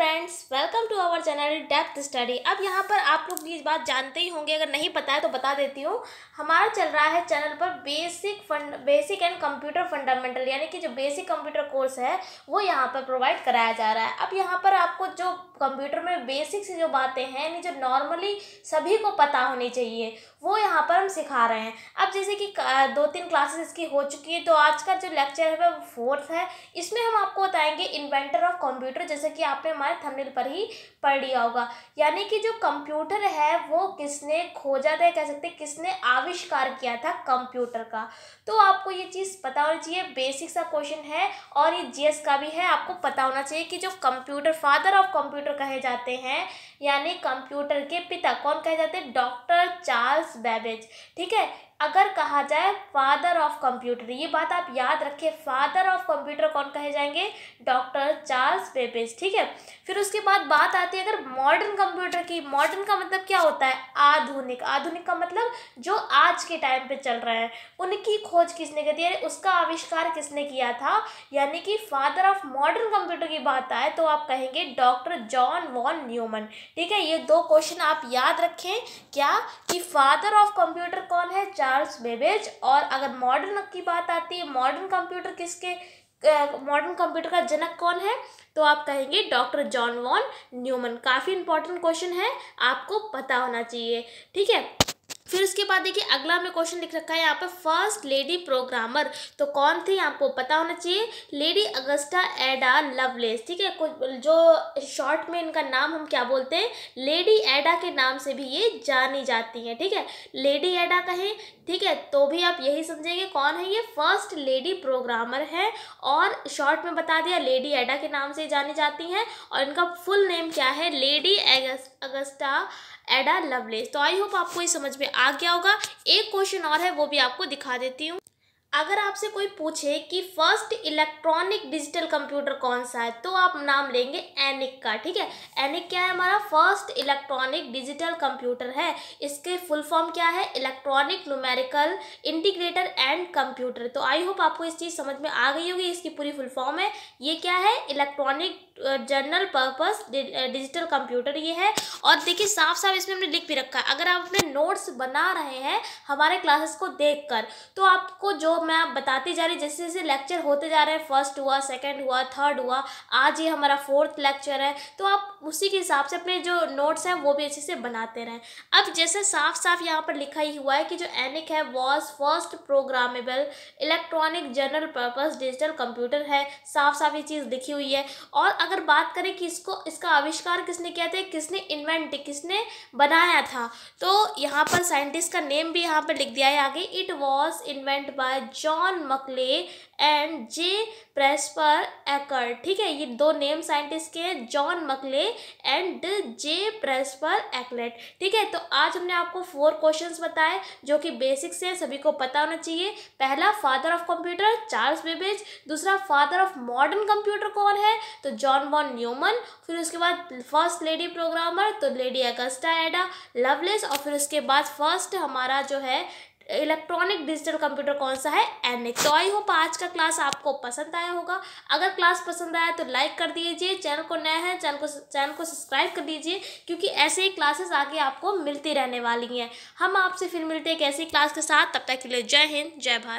friends welcome to our channel depth study अब यहाँ पर आप लोग ये बात जानते ही होंगे अगर नहीं पता है तो बता देती हूँ हमारा चल रहा है चैनल पर basic fund basic and computer fundamental यानी कि जो बेसिक कंप्यूटर कोर्स है वो यहाँ पर प्रोवाइड कराया जा रहा है अब यहाँ पर आपको जो कंप्यूटर में बेसिक से जो बातें हैं यानी जो नॉर्मली सभी को पता होनी चाहिए वो यहाँ पर हम सिखा रहे हैं अब जैसे कि दो तीन क्लासेस इसकी हो चुकी है तो आज का जो लेक्चर है वो फोर्थ है इसमें हम आपको बताएंगे इन्वेंटर ऑफ कंप्यूटर जैसे कि आपने हमारे है थंबनेल पर ही पढ़ लिया होगा यानी कि जो कंप्यूटर है वो किसने खोजा था कह सकते किसने आविष्कार किया था कंप्यूटर का तो आपको ये चीज़ पता होनी चाहिए बेसिक सा क्वेश्चन है और ये जीएस का भी है आपको पता होना चाहिए कि जो कंप्यूटर फादर ऑफ कंप्यूटर कहे जाते हैं यानी कंप्यूटर के पिता कौन कहे जाते हैं डॉक्टर चार्ल्स बैबेज ठीक है अगर कहा जाए फादर ऑफ कंप्यूटर ये बात आप याद रखें फादर ऑफ कंप्यूटर कौन कहे जाएंगे डॉक्टर चार्ल्स बेबेज ठीक है फिर उसके बाद बात आती है अगर मॉडर्न कंप्यूटर की मॉडर्न का मतलब क्या होता है आधुनिक आधुनिक का मतलब जो आज के टाइम पे चल रहा है उनकी खोज किसने कर दी उसका आविष्कार किसने किया था यानी कि फादर ऑफ मॉडर्न कंप्यूटर की बात आए तो आप कहेंगे डॉक्टर जॉन वॉन न्यूमन ठीक है ये दो क्वेश्चन आप याद रखें क्या कि फादर ऑफ कंप्यूटर कौन है चार्ल्स चार्ल्स बेबेज और अगर मॉडर्न की बात आती है मॉडर्न कंप्यूटर किसके मॉडर्न कंप्यूटर का जनक कौन है तो आप कहेंगे डॉक्टर जॉन वॉन न्यूमन काफ़ी इंपॉर्टेंट क्वेश्चन है आपको पता होना चाहिए ठीक है फिर उसके बाद देखिए अगला हमें क्वेश्चन लिख रखा है यहाँ पर फर्स्ट लेडी प्रोग्रामर तो कौन थी आपको पता होना चाहिए लेडी अगस्टा एडा लवलेस ठीक है जो शॉर्ट में इनका नाम हम क्या बोलते हैं लेडी एडा के नाम से भी ये जानी जाती हैं ठीक है लेडी एडा कहें ठीक है तो भी आप यही समझेंगे कौन है ये फर्स्ट लेडी प्रोग्रामर है और शॉर्ट में बता दिया लेडी एडा के नाम से जानी जाती हैं और इनका फुल नेम क्या है लेडी अगस्टा एडा लवलेस तो आई होप आपको ये समझ में आ गया होगा एक क्वेश्चन और है वो भी आपको दिखा देती हूँ अगर आपसे कोई पूछे कि फर्स्ट इलेक्ट्रॉनिक डिजिटल कंप्यूटर कौन सा है तो आप नाम लेंगे एनिक का ठीक है एनिक क्या है हमारा फर्स्ट इलेक्ट्रॉनिक डिजिटल कंप्यूटर है इसके फुल फॉर्म क्या है electronic numerical integrator and computer तो आई होप आपको इस चीज़ समझ में आ गई होगी इसकी पूरी फुल फॉर्म है ये क्या है electronic general purpose digital computer ये है और देखिए साफ साफ इसमें हमने लिख भी रखा है अगर आप अपने नोट्स बना रहे हैं हमारे क्लासेस को देखकर तो आपको जो मैं आप बताती जा रही जैसे जैसे लेक्चर होते जा रहे हैं फर्स्ट हुआ सेकंड हुआ थर्ड हुआ आज ये हमारा फोर्थ लेक्चर है तो आप उसी के हिसाब से अपने जो नोट्स हैं वो भी अच्छे से बनाते रहें अब जैसे साफ साफ यहाँ पर लिखा ही हुआ है कि जो एनिक है was first programmable electronic general purpose digital computer है साफ साफ ये चीज़ लिखी हुई है और अगर बात करें कि इसको इसका आविष्कार किसने किया था किसने इन्वेंट किसने बनाया था तो यहाँ पर साइंटिस्ट का नेम भी यहाँ पर लिख दिया है आगे it was invent by John Mauchly and J Presper Eckert ठीक है ये दो नेम साइंटिस्ट के John Mauchly and J Presper Eckert ठीक है तो आज हमने आपको फोर क्वेश्चंस बताए जो कि बेसिक्स हैं सभी को पता होना चाहिए पहला father of computer Charles Babbage दूसरा फादर ऑफ मॉडर्न कंप्यूटर कौन है तो जॉन वॉन न्यूमन फिर उसके बाद फर्स्ट लेडी प्रोग्रामर तो लेडी अगस्टा एडा लवलेस और फिर उसके बाद फर्स्ट हमारा जो है इलेक्ट्रॉनिक डिजिटल कंप्यूटर कौन सा है एन एनेक्स तो आई होप आज का क्लास आपको पसंद आया होगा अगर क्लास पसंद आया तो लाइक कर दीजिए चैनल को नया है चैनल को चैनल को सब्सक्राइब कर दीजिए क्योंकि ऐसे ही क्लासेस आगे आपको मिलती रहने वाली हैं हम आपसे फिर मिलते हैं एक ऐसी क्लास के साथ तब तक के लिए जय हिंद जय भारत